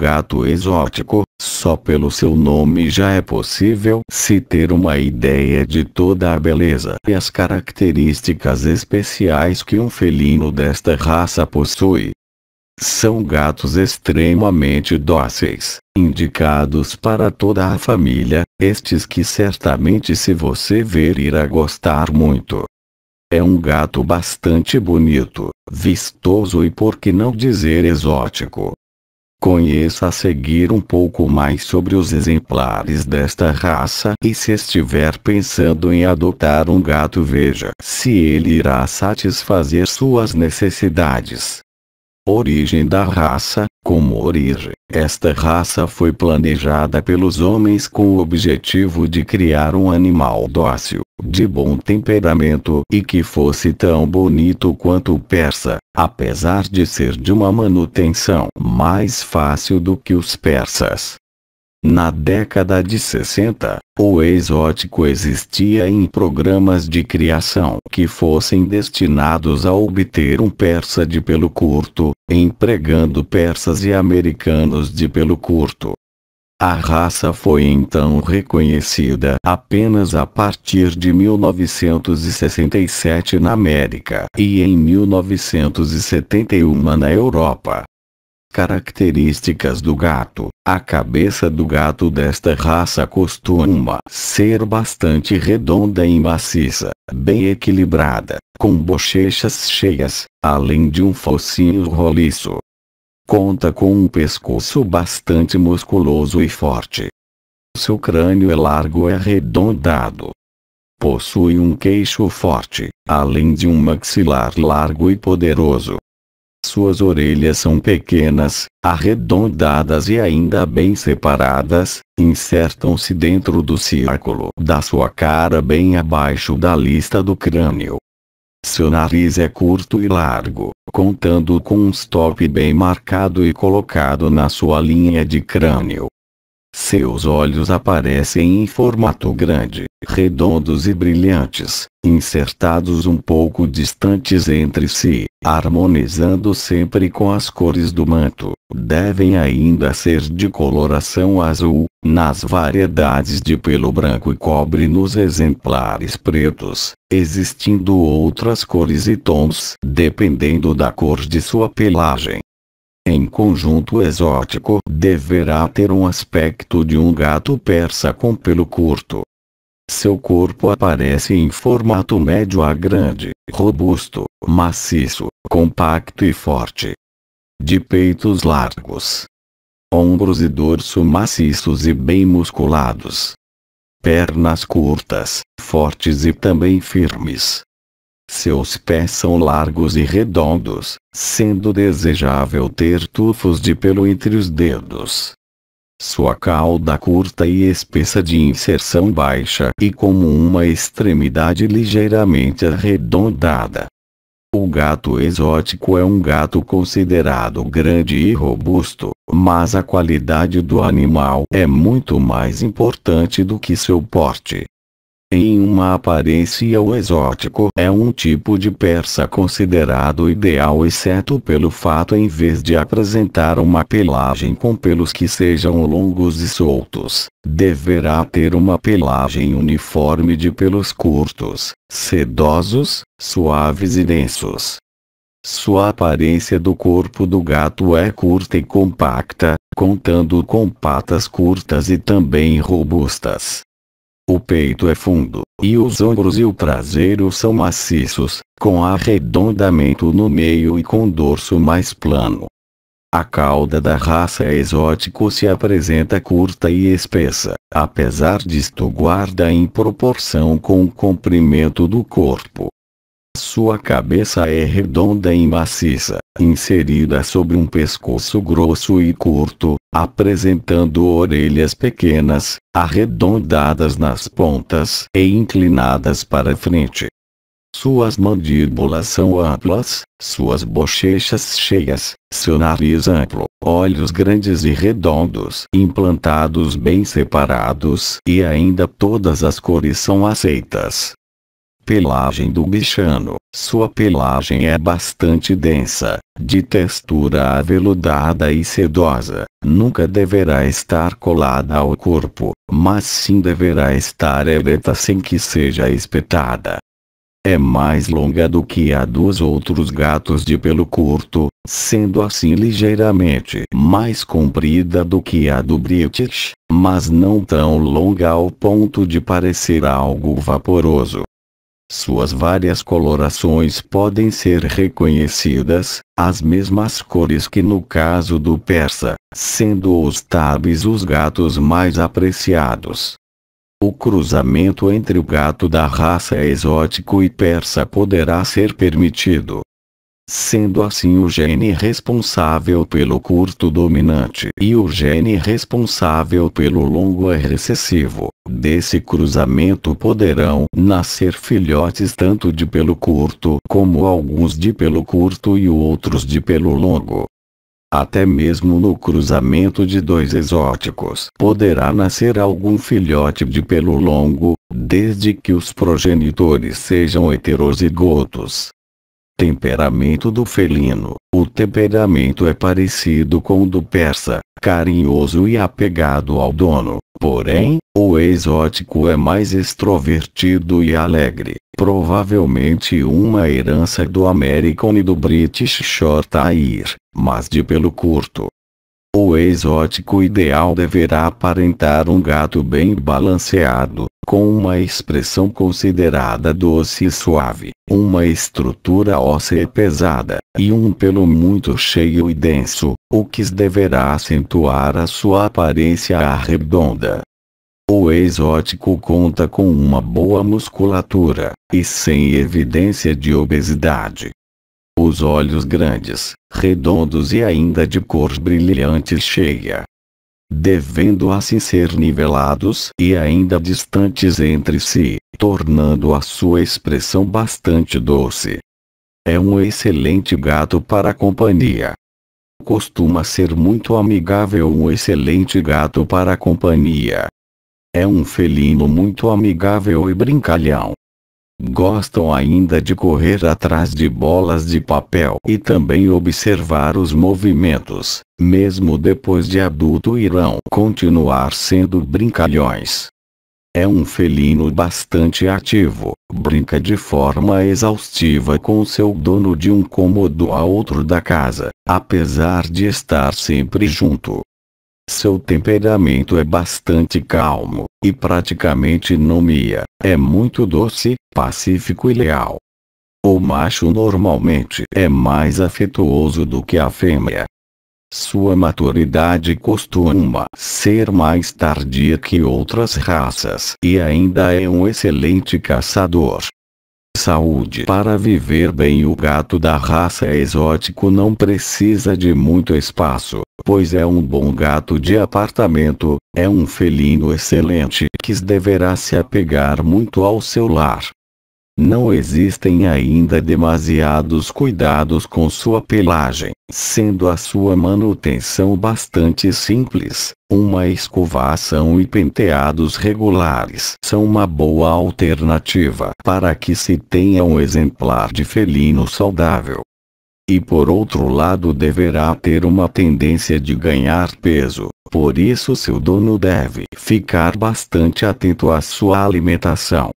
gato exótico, só pelo seu nome já é possível se ter uma ideia de toda a beleza e as características especiais que um felino desta raça possui. São gatos extremamente dóceis, indicados para toda a família, estes que certamente se você ver irá gostar muito. É um gato bastante bonito, vistoso e por que não dizer exótico, Conheça a seguir um pouco mais sobre os exemplares desta raça e se estiver pensando em adotar um gato veja se ele irá satisfazer suas necessidades. Origem da raça, como origem, esta raça foi planejada pelos homens com o objetivo de criar um animal dócil, de bom temperamento e que fosse tão bonito quanto o persa, apesar de ser de uma manutenção mais fácil do que os persas. Na década de 60, o exótico existia em programas de criação que fossem destinados a obter um persa de pelo curto, empregando persas e americanos de pelo curto, a raça foi então reconhecida apenas a partir de 1967 na América e em 1971 na Europa. Características do gato A cabeça do gato desta raça costuma ser bastante redonda e maciça, bem equilibrada, com bochechas cheias, além de um focinho roliço. Conta com um pescoço bastante musculoso e forte. Seu crânio é largo e arredondado. Possui um queixo forte, além de um maxilar largo e poderoso. Suas orelhas são pequenas, arredondadas e ainda bem separadas, insertam-se dentro do círculo da sua cara bem abaixo da lista do crânio. Seu nariz é curto e largo, contando com um stop bem marcado e colocado na sua linha de crânio. Seus olhos aparecem em formato grande, redondos e brilhantes, insertados um pouco distantes entre si, harmonizando sempre com as cores do manto. Devem ainda ser de coloração azul, nas variedades de pelo branco e cobre nos exemplares pretos, existindo outras cores e tons dependendo da cor de sua pelagem em conjunto exótico, deverá ter um aspecto de um gato persa com pelo curto. Seu corpo aparece em formato médio a grande, robusto, maciço, compacto e forte. De peitos largos. Ombros e dorso maciços e bem musculados. Pernas curtas, fortes e também firmes. Seus pés são largos e redondos, sendo desejável ter tufos de pelo entre os dedos. Sua cauda curta e espessa de inserção baixa e como uma extremidade ligeiramente arredondada. O gato exótico é um gato considerado grande e robusto, mas a qualidade do animal é muito mais importante do que seu porte. Em uma aparência o exótico é um tipo de persa considerado ideal exceto pelo fato em vez de apresentar uma pelagem com pelos que sejam longos e soltos, deverá ter uma pelagem uniforme de pelos curtos, sedosos, suaves e densos. Sua aparência do corpo do gato é curta e compacta, contando com patas curtas e também robustas. O peito é fundo, e os ombros e o traseiro são maciços, com arredondamento no meio e com dorso mais plano. A cauda da raça é exótico se apresenta curta e espessa, apesar disto guarda em proporção com o comprimento do corpo. Sua cabeça é redonda e maciça, inserida sobre um pescoço grosso e curto, apresentando orelhas pequenas, arredondadas nas pontas e inclinadas para frente. Suas mandíbulas são amplas, suas bochechas cheias, seu nariz amplo, olhos grandes e redondos, implantados bem separados e ainda todas as cores são aceitas pelagem do bichano. Sua pelagem é bastante densa, de textura aveludada e sedosa. Nunca deverá estar colada ao corpo, mas sim deverá estar ereta sem que seja espetada. É mais longa do que a dos outros gatos de pelo curto, sendo assim ligeiramente mais comprida do que a do British, mas não tão longa ao ponto de parecer algo vaporoso. Suas várias colorações podem ser reconhecidas, as mesmas cores que no caso do persa, sendo os tabis os gatos mais apreciados. O cruzamento entre o gato da raça exótico e persa poderá ser permitido, sendo assim o gene responsável pelo curto dominante e o gene responsável pelo longo é recessivo. Desse cruzamento poderão nascer filhotes tanto de pelo curto como alguns de pelo curto e outros de pelo longo. Até mesmo no cruzamento de dois exóticos poderá nascer algum filhote de pelo longo, desde que os progenitores sejam heterozigotos. Temperamento do felino. O temperamento é parecido com o do persa, carinhoso e apegado ao dono. Porém, o exótico é mais extrovertido e alegre, provavelmente uma herança do American e do British Shorthair, mas de pelo curto. O exótico ideal deverá aparentar um gato bem balanceado, com uma expressão considerada doce e suave, uma estrutura óssea pesada, e um pelo muito cheio e denso, o que deverá acentuar a sua aparência arredonda. O exótico conta com uma boa musculatura, e sem evidência de obesidade. Os olhos grandes, redondos e ainda de cor brilhante cheia, devendo assim ser nivelados e ainda distantes entre si, tornando a sua expressão bastante doce. É um excelente gato para a companhia. Costuma ser muito amigável um excelente gato para a companhia. É um felino muito amigável e brincalhão. Gostam ainda de correr atrás de bolas de papel e também observar os movimentos, mesmo depois de adulto irão continuar sendo brincalhões. É um felino bastante ativo, brinca de forma exaustiva com seu dono de um cômodo a outro da casa, apesar de estar sempre junto. Seu temperamento é bastante calmo, e praticamente não mia, é muito doce, pacífico e leal. O macho normalmente é mais afetuoso do que a fêmea. Sua maturidade costuma ser mais tardia que outras raças e ainda é um excelente caçador. Saúde Para viver bem o gato da raça exótico não precisa de muito espaço, pois é um bom gato de apartamento, é um felino excelente que deverá se apegar muito ao seu lar. Não existem ainda demasiados cuidados com sua pelagem, sendo a sua manutenção bastante simples. Uma escovação e penteados regulares são uma boa alternativa para que se tenha um exemplar de felino saudável e por outro lado deverá ter uma tendência de ganhar peso. Por isso seu dono deve ficar bastante atento à sua alimentação.